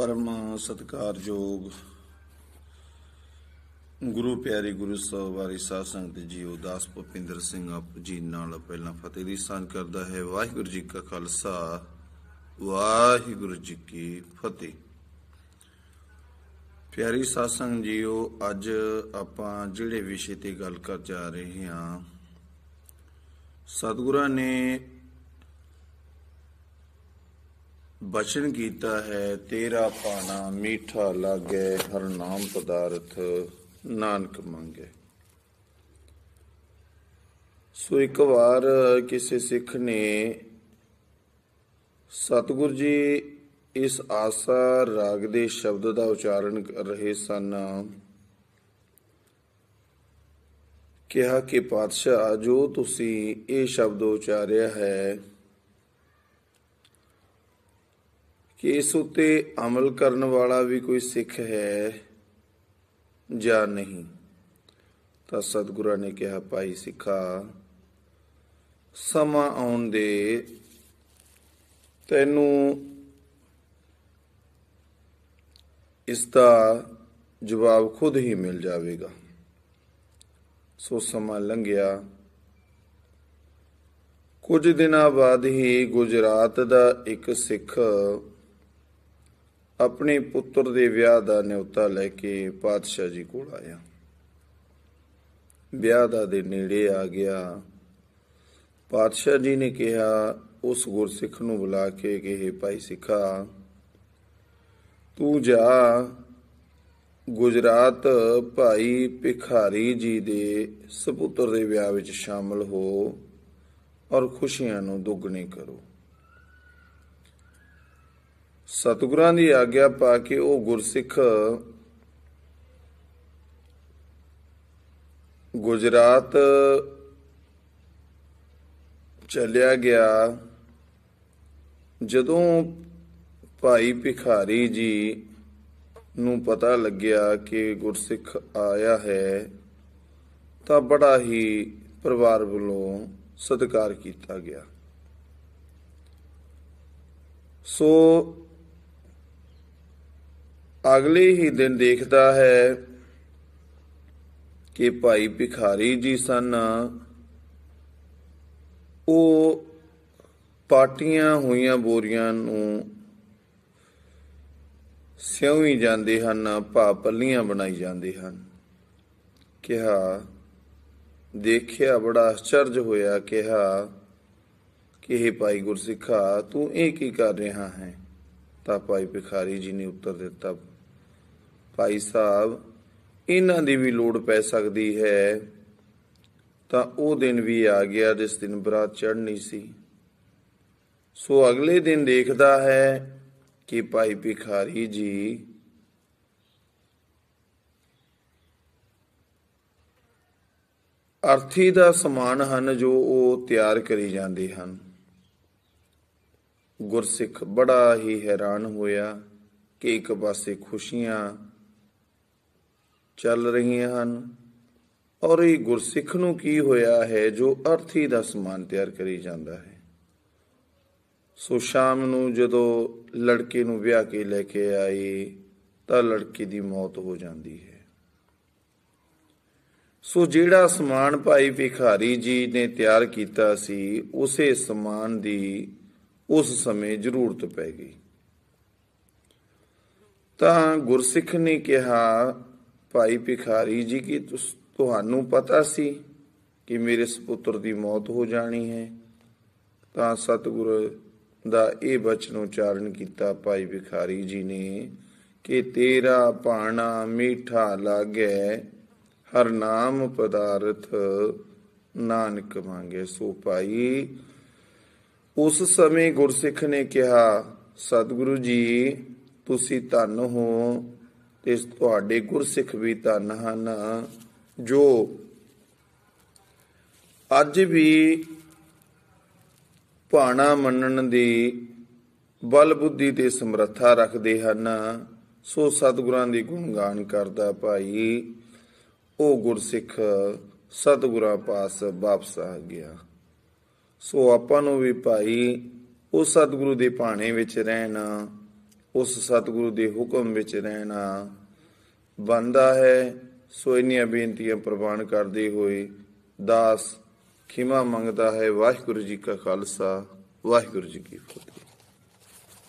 ਪਰਮ ਸਤਕਾਰਯੋਗ ਗੁਰੂ ਪਿਆਰੇ ਗੁਰੂ ਸਾਹਿਬ ਵਾਰੀ ਸਾਧ ਸੰਗਤ ਉਹ ਦਾਸ ਭਪਿੰਦਰ ਸਿੰਘ ਆਪ ਜੀ ਨਾਲ ਪਹਿਲਾਂ ਫਤਿਹ ਦੀ ਸਾਂਝ ਕਰਦਾ ਹੈ ਵਾਹਿਗੁਰੂ ਜੀ ਕਾ ਖਾਲਸਾ ਵਾਹਿਗੁਰੂ ਜੀ ਕੀ ਫਤਿਹ ਪਿਆਰੀ ਸਾਧ ਸੰਗਤ ਜੀਓ ਅੱਜ ਆਪਾਂ ਜਿਹੜੇ ਵਿਸ਼ੇ ਤੇ ਗੱਲ ਕਰ ਜਾ ਰਹੇ ਹਾਂ ਸਤਿਗੁਰਾਂ ਨੇ ਬਚਨ ਕੀਤਾ ਹੈ ਤੇਰਾ ਪਾਣਾ ਮੀਠਾ ਲਾਗੇ ਹਰ ਨਾਮ ਪਦਾਰਥ ਨਾਨਕ ਮੰਗੇ ਸੋ ਇੱਕ ਵਾਰ ਕਿਸੇ ਸਿੱਖ ਨੇ ਸਤਿਗੁਰ ਜੀ ਇਸ ਆਸਾ ਰਾਗ ਦੇ ਸ਼ਬਦ ਦਾ ਉਚਾਰਨ ਕਰ ਰਹੇ ਸਨ ਕਿਹਾ ਕਿ ਪਾਤਸ਼ਾਹ ਜੋ ਤੁਸੀਂ ਇਹ ਸ਼ਬਦ ਉਚਾਰਿਆ ਹੈ ਕਿ ਇਸ ਉਤੇ ਅਮਲ ਕਰਨ ਵਾਲਾ ਵੀ ਕੋਈ ਸਿੱਖ ਹੈ ਜਾਂ ਨਹੀਂ ਤਾਂ ਸਤਿਗੁਰਾਂ ਨੇ ਕਿਹਾ ਭਾਈ ਸਿੱਖਾ ਸਮਾਂ ਆਉਣ ਦੇ ਤੈਨੂੰ ਇਸ ਦਾ ਜਵਾਬ ਖੁਦ ਹੀ ਮਿਲ ਜਾਵੇਗਾ ਸੋ ਸਮਾਂ ਲੰਘਿਆ ਕੁਝ ਦਿਨਾਂ ਬਾਅਦ ਹੀ ਗੁਜਰਾਤ ਦਾ ਇੱਕ ਸਿੱਖ ਆਪਣੇ ਪੁੱਤਰ ਦੇ ਵਿਆਹ ਦਾ ਨਿਉਤਾ ਲੈ ਕੇ ਪਾਤਸ਼ਾਹ ਜੀ ਕੋਲ ਆਇਆ ਵਿਆਹ ਦਾ ਦੇ ਨੇੜੇ ਆ ਗਿਆ ਪਾਤਸ਼ਾਹ ਜੀ ਨੇ ਕਿਹਾ ਉਸ ਗੁਰਸਿੱਖ ਨੂੰ ਬੁਲਾ ਕੇ ਕਿ ਇਹ ਭਾਈ ਸਿੱਖਾ ਤੂੰ ਜਾ ਗੁਜਰਾਤ ਭਾਈ ਭਿਖਾਰੀ ਜੀ ਦੇ ਸੁਪੁੱਤਰ ਦੇ ਵਿਆਹ ਵਿੱਚ ਸ਼ਾਮਲ ਹੋ ਔਰ ਖੁਸ਼ੀਆਂ ਨੂੰ ਦੁੱਗਣੀ ਕਰੋ ਸਤਿਗੁਰਾਂ ਦੀ ਆਗਿਆ ਪਾ ਕੇ ਉਹ ਗੁਰਸਿੱਖ ਗੁਜਰਾਤ ਚਲਿਆ ਗਿਆ ਜਦੋਂ ਭਾਈ ਭਿਖਾਰੀ ਜੀ ਨੂੰ ਪਤਾ ਲੱਗਿਆ ਕਿ ਗੁਰਸਿੱਖ ਆਇਆ ਹੈ ਤਾਂ ਬੜਾ ਹੀ ਪਰਿਵਾਰ ਵੱਲੋਂ ਸਤਿਕਾਰ ਕੀਤਾ ਗਿਆ ਸੋ ਅਗਲੇ ਹੀ ਦਿਨ ਦੇਖਦਾ ਹੈ ਕਿ ਭਾਈ ਭਿਖਾਰੀ ਜੀ ਸਨ ਉਹ ਪਾਟੀਆਂ ਹੋਈਆਂ ਬੋਰੀਆਂ ਨੂੰ ਸਿਉਈ ਜਾਂਦੇ ਹਨ ਭਾ ਪੱਲੀਆਂ ਬਣਾਈ ਜਾਂਦੇ ਹਨ ਕਿਹਾ ਦੇਖਿਆ ਬੜਾ ਅਚਰਜ ਹੋਇਆ ਕਿਹਾ ਕਿ ਇਹ ਭਾਈ ਗੁਰਸਿੱਖਾ ਤੂੰ ਇਹ ਕੀ ਕਰ ਰਿਹਾ ਹੈ ਤਾਂ ਭਾਈ ਭਿਖਾਰੀ ਜੀ ਨੇ ਉੱਤਰ ਦਿੱਤਾ ਭਾਈ ਸਾਹਿਬ ਇਹਨਾਂ ਦੀ ਵੀ ਲੋੜ ਪੈ ਸਕਦੀ ਹੈ ਤਾਂ ਉਹ ਦਿਨ ਵੀ ਆ ਗਿਆ ਜਿਸ ਦਿਨ ਬਰਾਤ ਚੜ੍ਹਨੀ ਸੀ ਸੋ ਅਗਲੇ ਦਿਨ ਦੇਖਦਾ ਹੈ ਕਿ ਭਾਈ ਭਿਖਾਰੀ ਜੀ ਅਰਥੀ ਦਾ ਸਮਾਨ ਹਨ ਜੋ ਉਹ ਤਿਆਰ ਕਰੀ ਜਾਂਦੇ ਹਨ ਗੁਰਸਿੱਖ ਬੜਾ ਹੀ ਹੈਰਾਨ ਹੋਇਆ ਕਿ ਇੱਕ ਪਾਸੇ ਖੁਸ਼ੀਆਂ ਚੱਲ ਰਹੀਆਂ ਹਨ ਔਰ ਇਹ ਗੁਰਸਿੱਖ ਨੂੰ ਕੀ ਹੋਇਆ ਹੈ ਜੋ ਅਰਥੀ ਦਾ ਸਮਾਨ ਤਿਆਰ ਕਰੀ ਜਾਂਦਾ ਹੈ ਸੋ ਸ਼ਾਮ ਨੂੰ ਜਦੋਂ ਲੜਕੇ ਨੂੰ ਵਿਆਹ ਕੇ ਲੈ ਕੇ ਆਈ ਤਾਂ ਲੜਕੀ ਦੀ ਮੌਤ ਹੋ ਜਾਂਦੀ ਹੈ ਸੋ ਜਿਹੜਾ ਸਮਾਨ ਭਾਈ ਭਿਖਾਰੀ ਜੀ ਨੇ ਤਿਆਰ ਕੀਤਾ ਸੀ ਉਸੇ ਸਮਾਨ ਦੀ ਉਸ ਸਮੇਂ ਜ਼ਰੂਰਤ ਪੈ ਗਈ ਤਾਂ ਗੁਰਸਿੱਖ ਨੇ ਕਿਹਾ ਭਾਈ ਭਿਖਾਰੀ ਜੀ ਕੀ ਤੁਹਾਨੂੰ ਪਤਾ ਸੀ ਕਿ ਮੇਰੇ ਸੁਪੁੱਤਰ ਦੀ ਮੌਤ ਹੋ ਜਾਣੀ ਹੈ ਤਾਂ ਸਤਿਗੁਰ ਦਾ ਇਹ ਬਚਨ ਉਚਾਰਨ ਕੀਤਾ ਭਾਈ ਭਿਖਾਰੀ ਜੀ ਨੇ ਕਿ ਤੇਰਾ ਭਾਣਾ ਮੀਠਾ ਲਾਗੇ ਹਰ ਨਾਮ ਪਦਾਰਥ ਨਾਨਕ ਮੰਗੇ ਸੋ ਭਾਈ ਉਸ ਸਮੇਂ ਗੁਰਸਿੱਖ ਨੇ ਕਿਹਾ ਸਤਿਗੁਰੂ ਜੀ ਤੁਸੀਂ ਧੰਨ ਹੋ ਤੇ ਤੁਹਾਡੇ ਗੁਰਸਿੱਖ ਵੀ ਧਨ ਹਨ ਜੋ ਅੱਜ ਵੀ ਭਾਣਾ ਮੰਨਣ ਦੀ ਬਲ ਬੁੱਧੀ ਤੇ ਸਮਰੱਥਾ ਰੱਖਦੇ ਹਨ ਸੋ ਸਤਿਗੁਰਾਂ ਦੀ ਗੁਣਗਾਨ ਕਰਦਾ ਭਾਈ ਉਹ ਗੁਰਸਿੱਖ ਸਤਿਗੁਰਾਂ ਪਾਸ ਵਾਪਸ ਆ ਗਿਆ ਸੋ ਆਪਾਂ ਨੂੰ ਵੀ ਭਾਈ ਉਹ ਸਤਿਗੁਰੂ ਦੇ ਭਾਣੇ ਵਿੱਚ ਰਹਿਣਾ ਉਸ ਸਤਿਗੁਰੂ ਦੇ ਹੁਕਮ ਵਿੱਚ ਰਹਿਣਾ ਬੰਦਾ ਹੈ ਸੋ ਇਨੀਆਂ ਬੇਨਤੀਆਂ ਪ੍ਰਵਾਨ ਕਰਦੇ ਹੋਏ ਦਾਸ ਖਿਮਾ ਮੰਗਦਾ ਹੈ ਵਾਹਿਗੁਰੂ ਜੀ ਕਾ ਖਾਲਸਾ ਵਾਹਿਗੁਰੂ ਜੀ ਕੀ ਫਤਿਹ